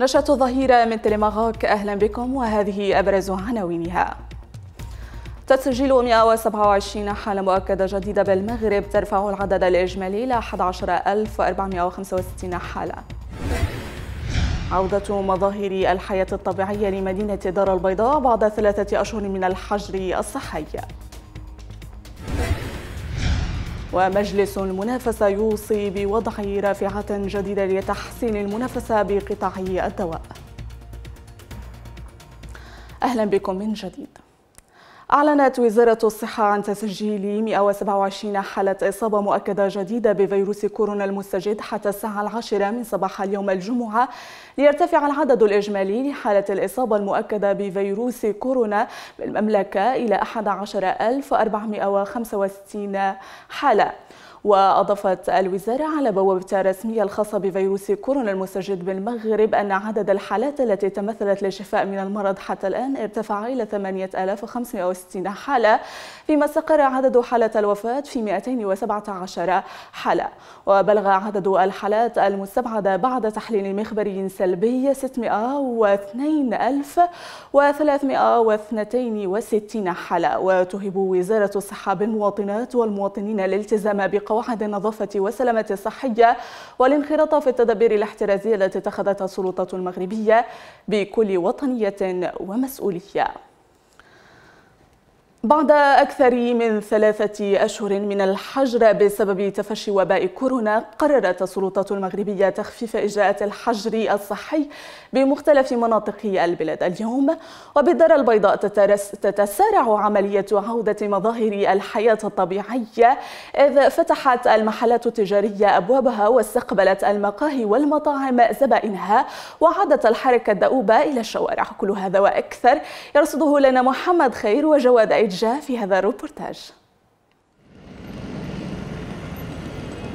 نشرة ظهيرة من تلمغاك أهلا بكم وهذه أبرز عناوينها تسجيل 127 حالة مؤكدة جديدة بالمغرب ترفع العدد الإجمالي إلى 11465 حالة عودة مظاهر الحياة الطبيعية لمدينة دار البيضاء بعد ثلاثة أشهر من الحجر الصحي ومجلس المنافسة يوصي بوضع رافعة جديدة لتحسين المنافسة بقطاع الدواء أهلا بكم من جديد أعلنت وزارة الصحة عن تسجيل 127 حالة إصابة مؤكدة جديدة بفيروس كورونا المستجد حتى الساعة العاشرة من صباح اليوم الجمعة ليرتفع العدد الإجمالي لحالة الإصابة المؤكدة بفيروس كورونا بالمملكة إلى 11465 حالة وأضافت الوزارة على بوابتها الرسمية الخاصة بفيروس كورونا المستجد بالمغرب أن عدد الحالات التي تمثلت للشفاء من المرض حتى الآن ارتفع إلى 8560 حالة فيما استقر عدد حالة الوفاة في 217 حالة وبلغ عدد الحالات المستبعدة بعد تحليل مخبري سلبي 602362 حالة وتهب وزارة الصحة بالمواطنات والمواطنين الالتزام بقوانين قواعد النظافة والسلامة الصحية والانخراط في التدابير الاحترازية التي اتخذتها السلطات المغربية بكل وطنية ومسؤولية بعد أكثر من ثلاثة أشهر من الحجر بسبب تفشي وباء كورونا قررت السلطات المغربية تخفيف إجراءات الحجر الصحي بمختلف مناطق البلاد اليوم وبالدار البيضاء تتسارع عملية عودة مظاهر الحياة الطبيعية إذ فتحت المحلات التجارية أبوابها واستقبلت المقاهي والمطاعم زبائنها وعادت الحركة الدؤوبة إلى الشوارع كل هذا وأكثر يرصده لنا محمد خير وجواد عجة في هذا الروبورتاج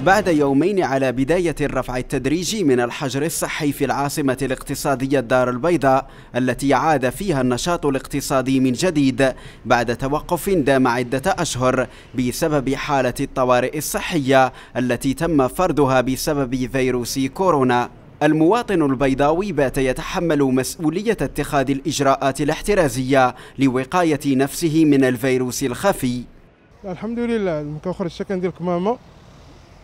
بعد يومين على بداية الرفع التدريجي من الحجر الصحي في العاصمة الاقتصادية الدار البيضاء التي عاد فيها النشاط الاقتصادي من جديد بعد توقف دام عدة أشهر بسبب حالة الطوارئ الصحية التي تم فرضها بسبب فيروس كورونا المواطن البيضاوي بات يتحمل مسؤولية اتخاذ الإجراءات الاحترازية لوقاية نفسه من الفيروس الخفي الحمد لله ملي كنخرج كندير كمامة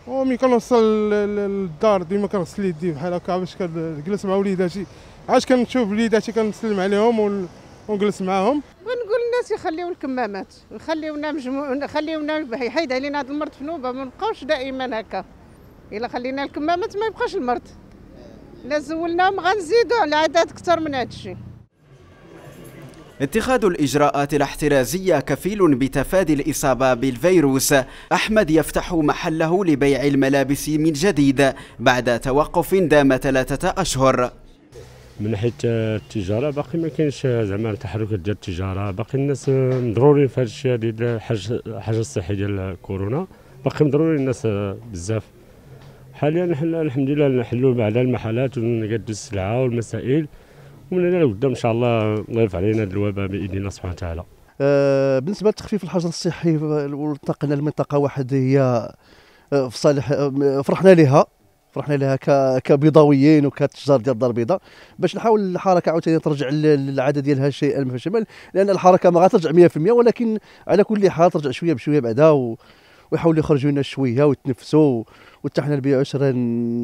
ومن كنوصل للدار ديما كنغسل يدي بحال هكا باش كنجلس مع وليداتي عاش كنشوف وليداتي كنسلم عليهم ونجلس معاهم ونقول الناس يخليو الكمامات ويخليونا مجموع يخليونا يحيد علينا هذا المرض في نوبه ما نبقاوش دائما هكا الا خلينا الكمامات ما يبقاش المرض لا زولناهم غنزيدوا على عدد اكثر من هذا الشيء اتخاذ الإجراءات الاحترازية كفيل بتفادي الإصابة بالفيروس أحمد يفتح محله لبيع الملابس من جديد بعد توقف دام ثلاثة أشهر من حيث التجاره باقي ما كاينش زعما تحرك ديال التجاره باقي الناس مضرورين في هذا الشيء ديال الحجر الصحي ديال كورونا باقي مضرورين الناس بزاف حاليا نحن الحمد لله نحلوا بعد المحلات ونقدوا السلعه والمسائل ومن هنا لقدام ان شاء الله الله يرفع علينا الوباء باذن الله سبحانه وتعالى آه بالنسبه لتخفيف الحجر الصحي والتقنا لمنطقه واحد هي آه، في صالح آه، فرحنا لها فرحنا لها كبيضاويين وكتجار ديال الدار البيضاء باش نحاول الحركه عاوتاني ترجع للعدد ديالها شيئا ما لان الحركه ما غاترجع 100% ولكن على كل حال ترجع شويه بشويه بعدا ويحاولوا يخرجوا لنا شويه ويتنفسوا وحتى حنا البيع والشراء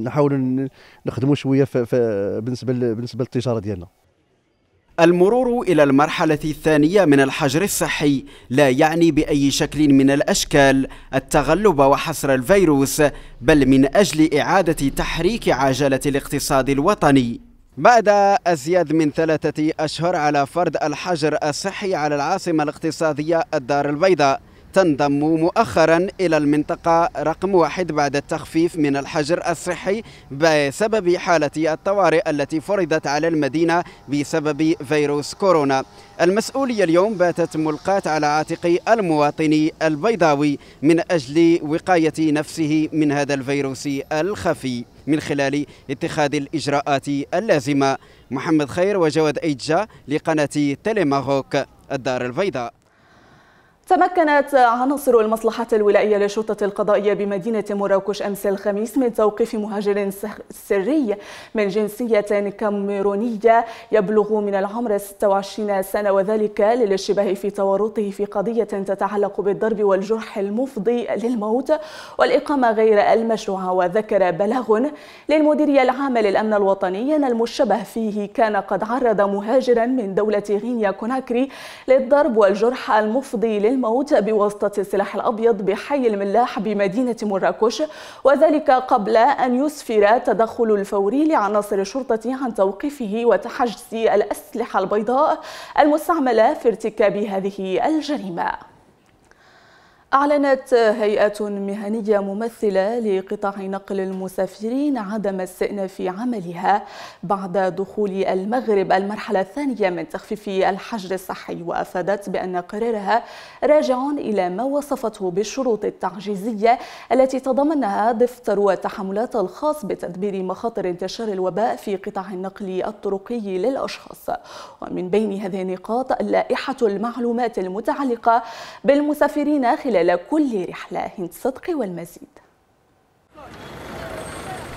نحاولوا نخدموا شويه بالنسبه بالنسبه للتجاره ديالنا المرور إلى المرحلة الثانية من الحجر الصحي لا يعني بأي شكل من الأشكال التغلب وحصر الفيروس بل من أجل إعادة تحريك عجلة الاقتصاد الوطني بعد أزيد من ثلاثة أشهر على فرض الحجر الصحي على العاصمة الاقتصادية الدار البيضاء تنضم مؤخرا إلى المنطقة رقم واحد بعد التخفيف من الحجر الصحي بسبب حالة الطوارئ التي فرضت على المدينة بسبب فيروس كورونا المسؤولية اليوم باتت ملقاة على عاتق المواطن البيضاوي من أجل وقاية نفسه من هذا الفيروس الخفي من خلال اتخاذ الإجراءات اللازمة محمد خير وجواد أيجا لقناة تيليماغوك الدار البيضاء تمكنت عناصر المصلحة الولائية للشرطة القضائية بمدينة مراكش أمس الخميس من توقيف مهاجر سري من جنسية كاميرونية يبلغ من العمر 26 سنة وذلك للاشتباه في تورطه في قضية تتعلق بالضرب والجرح المفضي للموت والإقامة غير المشروعة وذكر بلاغ للمديرية العامة للأمن الوطني أن المشبه فيه كان قد عرض مهاجرا من دولة غينيا كوناكري للضرب والجرح المفضي للموت الموت بواسطة السلاح الأبيض بحي الملاح بمدينة مراكش وذلك قبل أن يسفر التدخل الفوري لعناصر الشرطة عن توقيفه وتحجز الأسلحة البيضاء المستعملة في ارتكاب هذه الجريمة أعلنت هيئة مهنية ممثلة لقطاع نقل المسافرين عدم استئناف عملها بعد دخول المغرب المرحلة الثانية من تخفيف الحجر الصحي وأفادت بأن قرارها راجع إلى ما وصفته بالشروط التعجيزية التي تضمنها دفتر التحملات الخاص بتدبير مخاطر انتشار الوباء في قطاع النقل الطرقي للأشخاص ومن بين هذه النقاط لائحة المعلومات المتعلقة بالمسافرين خلال خلال كل رحلة هند صدقي والمزيد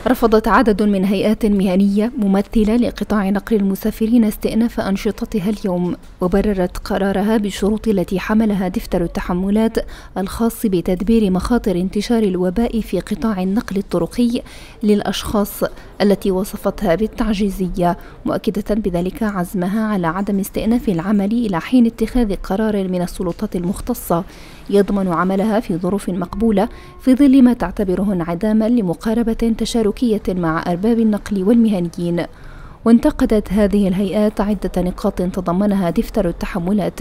رفضت عدد من هيئات مهنية ممثلة لقطاع نقل المسافرين استئناف أنشطتها اليوم وبررت قرارها بالشروط التي حملها دفتر التحملات الخاص بتدبير مخاطر انتشار الوباء في قطاع النقل الطرقي للأشخاص التي وصفتها بالتعجيزية مؤكدة بذلك عزمها على عدم استئناف العمل إلى حين اتخاذ قرار من السلطات المختصة يضمن عملها في ظروف مقبولة في ظل ما تعتبره انعداما لمقاربة تشاركية مع أرباب النقل والمهنيين وانتقدت هذه الهيئات عدة نقاط تضمنها دفتر التحملات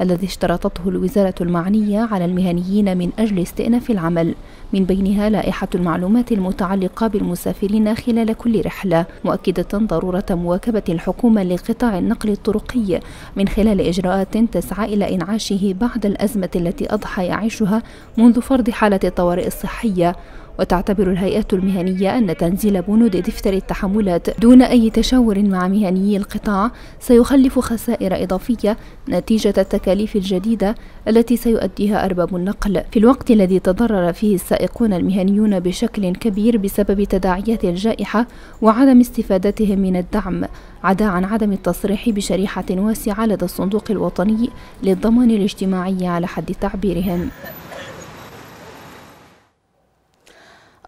الذي اشترطته الوزارة المعنية على المهنيين من أجل استئناف العمل من بينها لائحة المعلومات المتعلقة بالمسافرين خلال كل رحلة مؤكدة ضرورة مواكبة الحكومة لقطاع النقل الطرقي من خلال إجراءات تسعى إلى إنعاشه بعد الأزمة التي أضحى يعيشها منذ فرض حالة الطوارئ الصحية وتعتبر الهيئة المهنية أن تنزيل بنود دفتر التحملات دون أي تشاور مع مهنيي القطاع سيخلف خسائر إضافية نتيجة التكاليف الجديدة التي سيؤديها أرباب النقل في الوقت الذي تضرر فيه السائقون المهنيون بشكل كبير بسبب تداعيات الجائحة وعدم استفادتهم من الدعم عدا عن عدم التصريح بشريحة واسعة لدى الصندوق الوطني للضمان الاجتماعي على حد تعبيرهم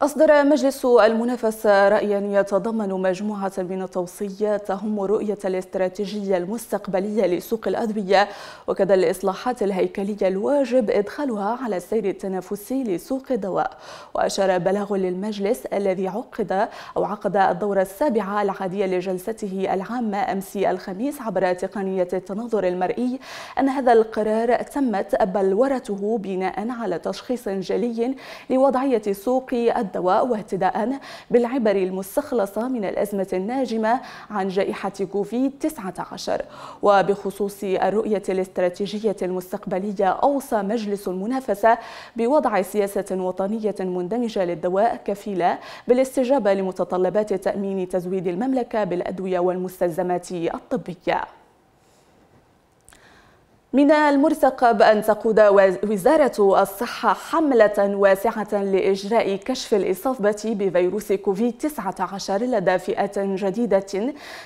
أصدر مجلس المنافسة رأيا يتضمن مجموعة من التوصيات تهم رؤية الاستراتيجية المستقبلية لسوق الأدوية وكذا الإصلاحات الهيكلية الواجب إدخالها على السير التنافسي لسوق الدواء وأشار بلاغ للمجلس الذي عقد أو عقد الدورة السابعة العادية لجلسته العامة أمس الخميس عبر تقنية التناظر المرئي أن هذا القرار تمت بلورته بناء على تشخيص جلي لوضعية سوق الدواء واهتداء بالعبر المستخلصة من الأزمة الناجمة عن جائحة كوفيد 19 وبخصوص الرؤية الاستراتيجية المستقبلية أوصى مجلس المنافسة بوضع سياسة وطنية مندمجة للدواء كفيلة بالاستجابة لمتطلبات تأمين تزويد المملكة بالأدوية والمستلزمات الطبية من المرتقب أن تقود وزارة الصحة حملة واسعة لإجراء كشف الإصابة بفيروس كوفيد-19 لدى فئة جديدة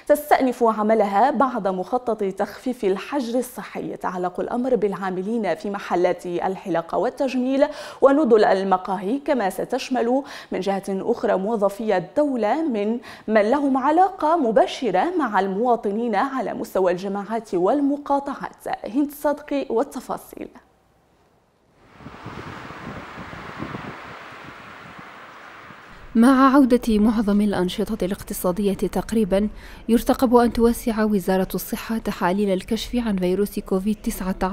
تستأنف عملها بعد مخطط تخفيف الحجر الصحي يتعلق الأمر بالعاملين في محلات الحلاقة والتجميل وندل المقاهي كما ستشمل من جهة أخرى موظفي الدولة من من لهم علاقة مباشرة مع المواطنين على مستوى الجماعات والمقاطعات الصدق والتفاصيل مع عودة معظم الأنشطة الاقتصادية تقريبا يرتقب أن توسع وزارة الصحة تحاليل الكشف عن فيروس كوفيد-19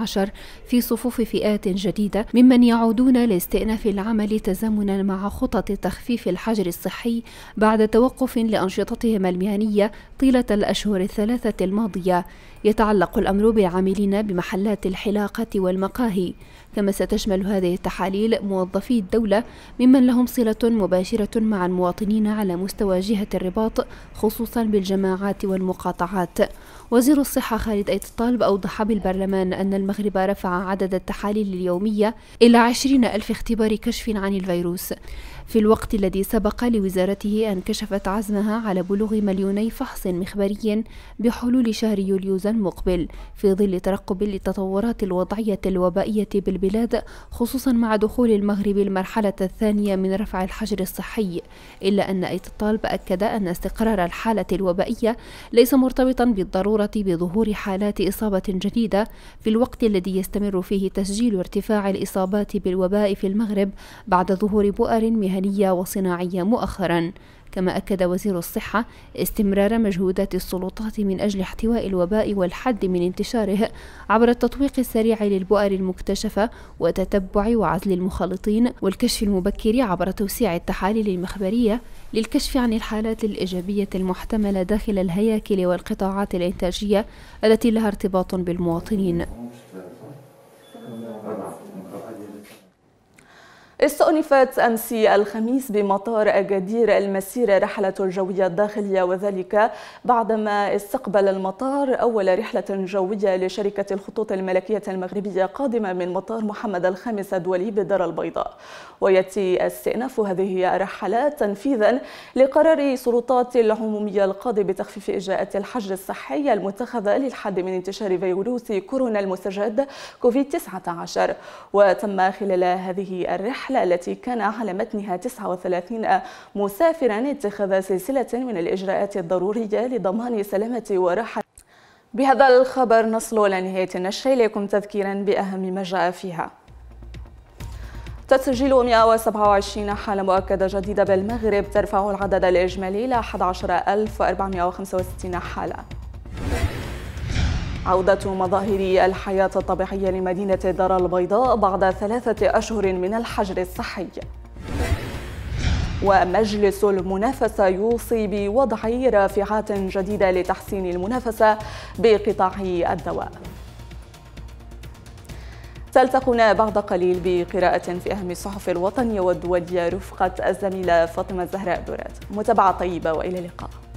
في صفوف فئات جديدة ممن يعودون لاستئناف العمل تزامنا مع خطط تخفيف الحجر الصحي بعد توقف لأنشطتهم المهنية طيلة الأشهر الثلاثة الماضية يتعلق الأمر بالعاملين بمحلات الحلاقة والمقاهي كما ستشمل هذه التحاليل موظفي الدولة ممن لهم صلة مباشرة مع المواطنين على مستوى جهة الرباط خصوصا بالجماعات والمقاطعات وزير الصحة خالد أيت الطالب أوضح بالبرلمان أن المغرب رفع عدد التحاليل اليومية إلى 20 ألف اختبار كشف عن الفيروس في الوقت الذي سبق لوزارته أن كشفت عزمها على بلوغ مليوني فحص مخبري بحلول شهر يوليوز المقبل في ظل ترقب للتطورات الوضعية الوبائية بالبلاد خصوصا مع دخول المغرب المرحلة الثانية من رفع الحجر الصحي إلا أن أيت الطالب أكد أن استقرار الحالة الوبائية ليس مرتبطا بالضرورة بظهور حالات إصابة جديدة في الوقت الذي يستمر فيه تسجيل ارتفاع الإصابات بالوباء في المغرب بعد ظهور بؤر مهنية مهنية وصناعية مؤخرا كما أكد وزير الصحة استمرار مجهودات السلطات من أجل احتواء الوباء والحد من انتشاره عبر التطويق السريع للبؤر المكتشفة وتتبع وعزل المخالطين والكشف المبكر عبر توسيع التحاليل المخبرية للكشف عن الحالات الإيجابية المحتملة داخل الهياكل والقطاعات الإنتاجية التي لها ارتباط بالمواطنين استأنفت أمس الخميس بمطار أجادير المسيرة رحلة الجوية الداخلية وذلك بعدما استقبل المطار أول رحلة جوية لشركة الخطوط الملكية المغربية قادمة من مطار محمد الخامس الدولي بالدار البيضاء ويأتي استئناف هذه الرحلات تنفيذا لقرار سلطات العمومية القاضي بتخفيف إجراءات الحجر الصحي المتخذة للحد من انتشار فيروس كورونا المستجد كوفيد 19 وتم خلال هذه الرحلة الرحلة التي كان على متنها 39 مسافرا اتخذ سلسلة من الإجراءات الضرورية لضمان سلامة وراحة بهذا الخبر نصل إلى نهاية النشر إليكم تذكيرا بأهم ما جاء فيها تسجيل 127 حالة مؤكدة جديدة بالمغرب ترفع العدد الإجمالي إلى 11465 حالة عودة مظاهر الحياة الطبيعية لمدينة دار البيضاء بعد ثلاثة أشهر من الحجر الصحي ومجلس المنافسة يوصي بوضع رافعات جديدة لتحسين المنافسة بقطاع الدواء تلتقنا بعد قليل بقراءة في أهم الصحف الوطنية والدولية رفقة الزميلة فاطمة زهراء دورات متابعة طيبة وإلى اللقاء